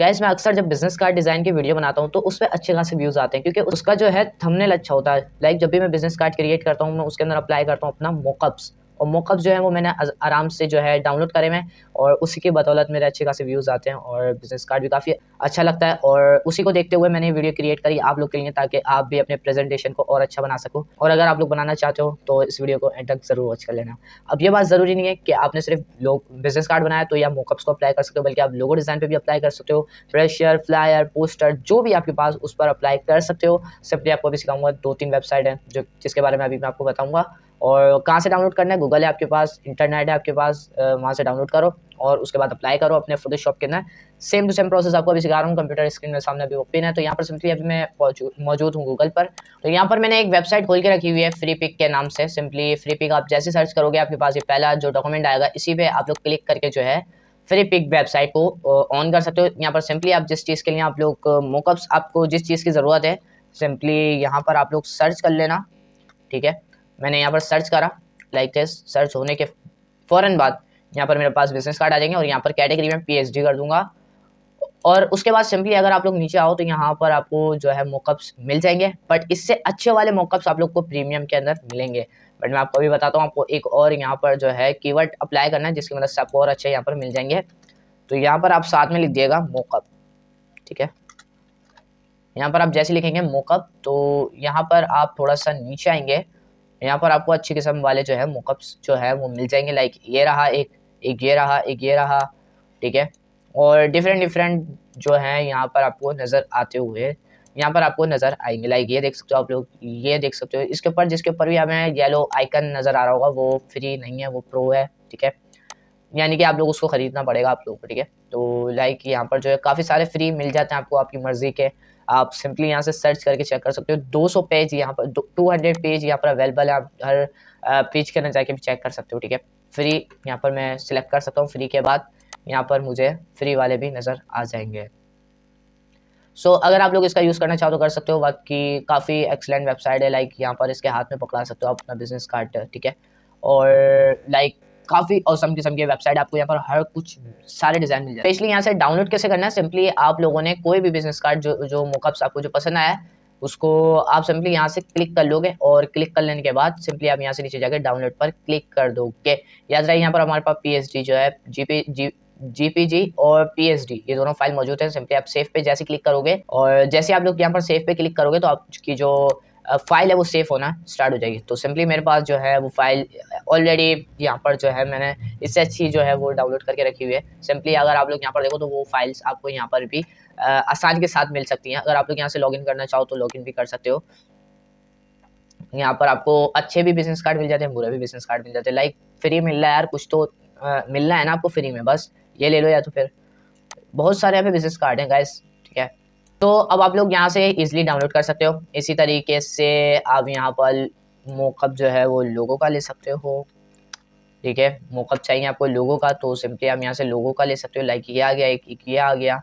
gas मैं अक्सर जब बिजनेस कार्ड डिज़ाइन की वीडियो बनाता हूँ तो उस पर अच्छे खासे व्यूज़ आते हैं क्योंकि उसका जो है थंबनेल अच्छा होता है लाइक जब भी मैं बिजनेस कार्ड क्रिएट करता हूँ मैं उसके अंदर अप्लाई करता हूँ अपना मोकअप्स और मोकअप जो है वो मैंने आराम से जो है डाउनलोड करे मैं और उसी के बदौलत मेरे अच्छे खासे व्यूज़ आते हैं और बिज़नेस कार्ड भी काफ़ी अच्छा लगता है और उसी को देखते हुए मैंने वीडियो क्रिएट करी आप लोग के लिए ताकि आप भी अपने प्रेजेंटेशन को और अच्छा बना सको और अगर आप लोग बनाना चाहते हो तो इस वीडियो को एंड तक ज़रूर वॉच कर लेना अब ये बात ज़रूरी नहीं है कि आपने सिर्फ लोग बिज़नेस कार्ड बनाया तो या मोकअप्स को अप्लाई कर सकते हो बल्कि आप लोगो डिज़ाइन पर भी अप्लाई कर सकते हो फ्रेशर फ्लायर पोस्टर जो भी आपके पास उस पर अप्लाई कर सकते हो सिंपली आपको अभी सिखाऊंगा दो तीन वेबसाइट हैं जो जिसके बारे में अभी मैं आपको बताऊँगा और कहाँ से डाउनलोड करना है गूगल है आपके पास इंटरनेट है आपके पास वहाँ से डाउनलोड करो और उसके बाद अप्लाई करो अपने फोटोशॉप के अंदर सेम टू सेम प्रोसेस आपको अभी सिखा रहा हूँ कंप्यूटर स्क्रीन में सामने अभी ओपन है तो यहाँ पर सिंपली अभी मैं मौजूद हूँ गूगल पर तो यहाँ पर मैंने एक वेबसाइट खोल के रखी हुई है फ्री पिक के नाम से सिंपली फ्री पिक आप जैसे सर्च करोगे आपके पास ये पहला जो डॉक्यूमेंट आएगा इसी पर आप लोग क्लिक करके जो है फ्री पिक वेबसाइट को ऑन कर सकते हो यहाँ पर सिंपली आप जिस चीज़ के लिए आप लोग मोकअप्स आपको जिस चीज़ की ज़रूरत है सिंपली यहाँ पर आप लोग सर्च कर लेना ठीक है मैंने यहाँ पर सर्च करा लाइक दिस सर्च होने के फ़ौरन बाद यहाँ पर मेरे पास बिजनेस कार्ड आ जाएंगे और यहाँ पर कैटेगरी में पी कर दूंगा और उसके बाद सिंपली अगर आप लोग नीचे आओ तो यहाँ पर आपको जो है मोकअप्स मिल जाएंगे बट इससे अच्छे वाले मोकअप्स आप लोग को प्रीमियम के अंदर मिलेंगे बट मैं आपको अभी बताता हूँ आपको एक और यहाँ पर जो है कीवर्ड अप्लाई करना है जिसकी मदद मतलब से आपको और अच्छे यहाँ पर मिल जाएंगे तो यहाँ पर आप साथ में लिख दिएगा मोकअप ठीक है यहाँ पर आप जैसे लिखेंगे मोकअप तो यहाँ पर आप थोड़ा सा नीचे आएंगे यहाँ पर आपको अच्छी किस्म वाले जो है मोकअप्स जो है वो मिल जाएंगे लाइक ये रहा एक एक ये रहा एक ये रहा ठीक है और डिफरेंट डिफरेंट जो है यहाँ पर आपको नज़र आते हुए यहाँ पर आपको नज़र आएंगे लाइक ये देख सकते हो आप लोग ये देख सकते हो इसके ऊपर जिसके ऊपर भी हमें येलो आइकन नज़र आ रहा होगा वो फ्री नहीं है वो प्रो है ठीक है यानी कि आप लोग उसको ख़रीदना पड़ेगा आप लोगों को ठीक है तो लाइक यहाँ पर जो है काफ़ी सारे फ्री मिल जाते हैं आपको आपकी मर्ज़ी के आप सिंपली यहाँ से सर्च करके चेक कर सकते हो 200 पेज यहाँ पर 200 पेज यहाँ पर अवेलेबल है आप हर पेज के अंदर जाके भी चेक कर सकते हो ठीक है फ्री यहाँ पर मैं सिलेक्ट कर सकता हूँ फ्री के बाद यहाँ पर मुझे फ्री वाले भी नज़र आ जाएंगे सो so, अगर आप लोग इसका यूज़ करना चाहो तो कर सकते हो बाकी काफ़ी एक्सलेंट वेबसाइट है लाइक यहाँ पर इसके हाथ में पकड़ा सकते हो आप अपना बिजनेस कार्ड ठीक है और लाइक काफ़ी औसम किस्म की वेबसाइट आपको यहाँ पर हर कुछ सारे डिज़ाइन मिल जाए स्पेशली यहाँ से डाउनलोड कैसे करना है सिंपली आप लोगों ने कोई भी बिजनेस कार्ड जो जो मोकअप्स आपको जो पसंद आया उसको आप सिंपली यहाँ से क्लिक कर लोगे और क्लिक कर लेने के बाद सिंपली आप यहाँ से नीचे जाकर डाउनलोड पर क्लिक कर दोगे याद रहे यहाँ पर हमारे पास पी जो है जीपी जी जीपीजी और पीएसडी ये दोनों फाइल मौजूद है सिंपली आप सेफ पे जैसे क्लिक करोगे और जैसे आप लोग यहाँ पर सेफ पे क्लिक करोगे तो आपकी जो फाइल है वो सेफ होना स्टार्ट हो जाएगी तो सिंपली मेरे पास जो है वो फाइल ऑलरेडी यहाँ पर जो है मैंने इससे अच्छी जो है वो डाउनलोड करके रखी हुई है सिंपली अगर आप लोग यहाँ पर देखो तो वो फाइल्स आपको यहाँ पर भी आसान के साथ मिल सकती हैं अगर आप लोग यहाँ से लॉगिन करना चाहो तो लॉगिन भी कर सकते हो यहाँ पर आपको अच्छे भी बिजनेस कार्ड मिल जाते हैं बुरे भी बिजनेस कार्ड मिल जाते हैं लाइक फ्री मिल रहा है यार कुछ तो मिलना है ना आपको फ्री में बस ये ले लो या तो फिर बहुत सारे यहाँ पे बिजनेस कार्ड हैं गाइस ठीक है तो अब आप लोग यहाँ से इज़िली डाउनलोड कर सकते हो इसी तरीके से आप यहाँ पर मोकअप जो है वो लोगों का ले सकते हो ठीक है मोकअप चाहिए आपको लोगों का तो सिंपली आप यहाँ से लोगों का ले सकते हो लाइक ये आ गया एक ये आ गया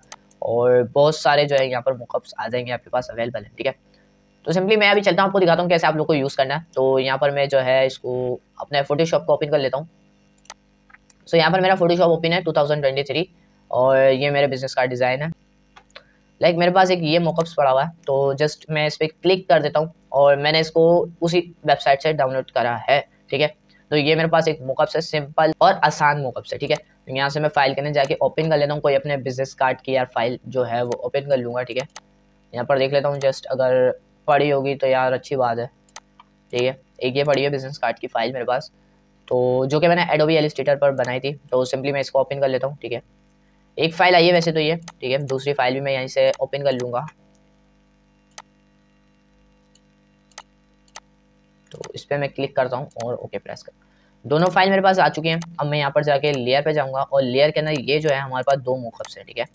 और बहुत सारे जो है यहाँ पर मोकअप्स आ जाएंगे आपके पास अवेलेबल है ठीक है तो सिंपली मैं अभी चलता हूँ आपको दिखाता हूँ कैसे आप लोग को यूज़ करना है तो यहाँ पर मैं जो है इसको अपने फोटोशॉप को ओपन कर लेता हूँ सो so, यहाँ पर मेरा फोटोशॉप ओपन है 2023 और ये मेरे बिजनेस का डिज़ाइन है लाइक like मेरे पास एक ये मोकअप्स पड़ा हुआ है तो जस्ट मैं इस पर क्लिक कर देता हूँ और मैंने इसको उसी वेबसाइट से डाउनलोड करा है ठीक है तो ये मेरे पास एक मोकअप्स है सिंपल और आसान मोकअप्स है ठीक है तो यहाँ से मैं फाइल करने जाके ओपन कर लेता हूँ कोई अपने बिजनेस कार्ड की यार फाइल जो है वो ओपन कर लूँगा ठीक है यहाँ पर देख लेता हूँ जस्ट अगर पड़ी होगी तो यार अच्छी बात है ठीक है एक ये पड़ी है बिजनेस कार्ड की फाइल मेरे पास तो जो कि मैंने एडोबी एलिस्टेटर पर बनाई थी तो सिंपली मैं इसको ओपन कर लेता हूँ ठीक है एक फाइल आई है वैसे तो ये ठीक है दूसरी फाइल भी मैं यहीं से ओपन कर लूँगा तो इस पर मैं क्लिक करता हूँ और ओके प्रेस कर दोनों फाइल मेरे पास आ चुकी हैं अब मैं यहाँ पर जाके लेयर पे जाऊँगा और लेयर के अंदर ये जो है हमारे पास दो मोकअप्स हैं ठीक है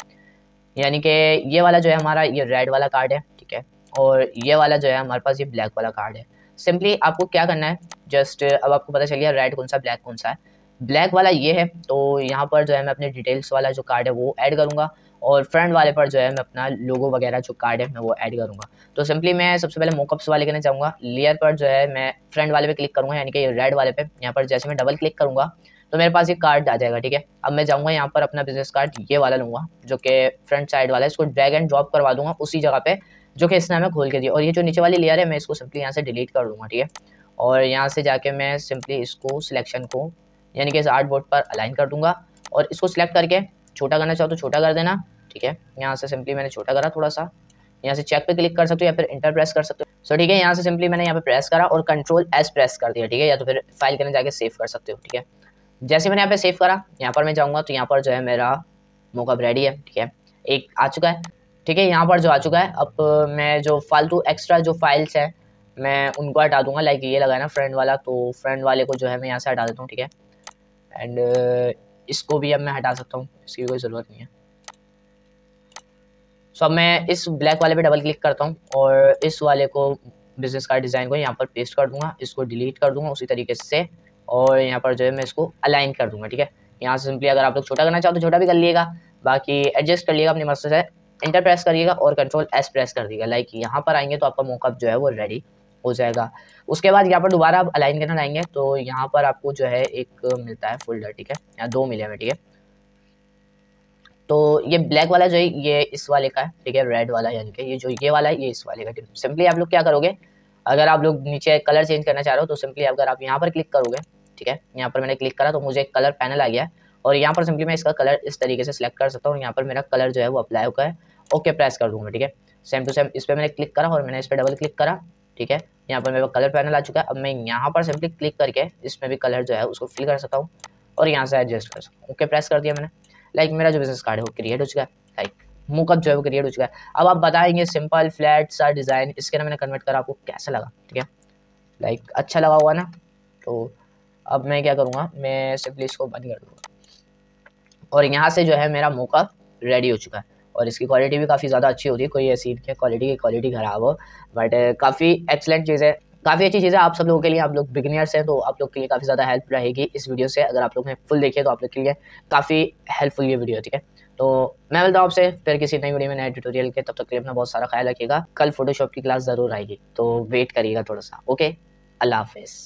यानी कि ये वाला जो है हमारा ये रेड वाला कार्ड है ठीक है और ये वाला जो है हमारे पास ये ब्लैक वाला कार्ड है सिंपली आपको क्या करना है जस्ट अब आपको पता चल गया रेड कौन सा ब्लैक कौन सा है ब्लैक वाला ये है तो यहाँ पर जो है मैं अपने डिटेल्स वाला जो कार्ड है वो ऐड करूँगा और फ्रंट वाले पर जो है मैं अपना लोगो वगैरह जो कार्ड है मैं वो ऐड करूँगा तो सिंपली मैं सबसे पहले मोकअप्स वाले करना चाहूँगा लेयर पर जो है मैं फ्रंट वाले पे क्लिक करूँगा यानी कि रेड वाले पे यहाँ पर जैसे मैं डबल क्लिक करूँगा तो मेरे पास एक कार्ड आ जाएगा ठीक है अब मैं जाऊँगा यहाँ पर अपना बिजनेस कार्ड ये वाला लूँगा जो कि फ्रंट साइड वाला है इसको ड्रैग एंड ड्रॉप करवा दूँगा उसी जगह पर जो कि इसने हमें खोल के दिया और ये जो नीचे वाली लेयर है मैं इसको सिंपली यहाँ से डिलीट कर दूँगा ठीक है और यहाँ से जाके मैं सिंपली इसको सिलेक्शन को यानी कि इस आर्ट बोर्ड पर अलाइन कर दूंगा और इसको सिलेक्ट करके छोटा करना चाहो तो छोटा कर देना ठीक है यहाँ से सिंपली मैंने छोटा करा थोड़ा सा यहाँ से चेक पे क्लिक कर सकते हो या फिर इंटर प्रेस कर सकते हो सो ठीक है यहाँ से सिंपली मैंने यहाँ पे प्रेस करा और कंट्रोल एस प्रेस कर दिया ठीक है या तो फिर फाइल करने जाके सेव कर सकते हो ठीक है जैसे मैंने यहाँ पे सेव करा यहाँ पर मैं जाऊँगा तो यहाँ पर जो है मेरा मोकअप रेडी है ठीक है एक आ चुका है ठीक है यहाँ पर जो आ चुका है अब मैं जो फालतू एक्स्ट्रा जो फाइल्स हैं मैं उनको हटा दूंगा लाइक ये लगाना फ्रेंड वाला तो फ्रेंड वाले को जो है मैं यहाँ से हटा देता हूँ ठीक है एंड uh, इसको भी अब मैं हटा सकता हूँ इसकी कोई ज़रूरत नहीं है सो so, अब मैं इस ब्लैक वाले पे डबल क्लिक करता हूँ और इस वाले को बिजनेस कार्ड डिज़ाइन को यहाँ पर पेस्ट कर दूंगा इसको डिलीट कर दूंगा उसी तरीके से और यहाँ पर जो है मैं इसको अलाइन कर दूंगा ठीक है यहाँ से सिंपली अगर आप लोग छोटा करना चाहो तो छोटा भी कर लिएगा बाकी एडजस्ट कर लिएगा अपनी मस्त से इंटर प्रेस करिएगा और कंट्रोल एस प्रेस कर दिएगा लाइक यहाँ पर आएंगे तो आपका मौका जो है वो रेडी हो जाएगा उसके बाद यहाँ पर दोबारा आप अलाइन करना लाएंगे तो यहाँ पर आपको जो है एक मिलता है फोल्डर ठीक है या दो मिले हुए ठीक है तो ये ब्लैक वाला जो है ये इस वाले का है ठीक है रेड वाला यानी कि ये जो ये वाला है ये इस वाले का ठीक सिंपली आप लोग क्या करोगे अगर आप लोग नीचे कलर चेंज करना चाह रहे हो तो सिंपली अगर आप यहाँ पर क्लिक करोगे ठीक है यहाँ पर मैंने क्लिक करा तो मुझे एक कलर पैनल आ गया और यहाँ पर सिंपली मैं इसका कलर इस तरीके से सिलेक्ट कर सकता हूँ यहाँ पर मेरा कलर जो है वो अप्लाई होकर है ओके प्रेस कर दूँगा ठीक है सेम टू सेम इस पर मैंने क्लिक करा और मैंने इस पर डबल क्लिक करा ठीक है यहाँ पर मेरे कलर पैनल आ चुका है अब मैं यहाँ पर सिंपली क्लिक करके इसमें भी कलर जो है उसको फिल कर सकता हूँ और यहाँ से एडजस्ट कर सकता हूँ ओके प्रेस कर दिया मैंने लाइक मेरा जो बिजनेस कार्ड है वो क्रिएट हो चुका है लाइक मुकअप जो है वो क्रिएट हो चुका है अब आप बताएंगे सिंपल फ्लैट सा डिज़ाइन इसके ना मैंने कन्वर्ट करा आपको कैसा लगा ठीक है लाइक अच्छा लगा हुआ ना तो अब मैं क्या करूँगा मैं सिंपली इसको बंद कर दूँगा और यहाँ से जो है मेरा मौका रेडी हो चुका है और इसकी क्वालिटी भी काफ़ी ज़्यादा अच्छी होती है कोई ऐसी क्वालिटी की क्वालिटी ख़राब हो बट काफ़ी एक्सलेंट चीज़ है काफ़ी अच्छी चीज़ है आप सब लोगों के लिए आप लोग बिगनियर्स हैं तो आप लोग के लिए काफ़ी ज़्यादा हेल्प रहेगी इस वीडियो से अगर आप लोग ने फुल देखिए तो आप लोग के लिए काफ़ी हेल्पफुल ये वीडियो ठीक है तो मैं मिलता हूँ आपसे फिर किसी नई वीडियो में नए ट्यूटोरियल के तब तक के लिए अपना बहुत सारा ख्याल रखिएगा कल फोटोशॉप की क्लास ज़रूर आएगी तो वेट करिएगा थोड़ा सा ओके अल्लाह हाफिज़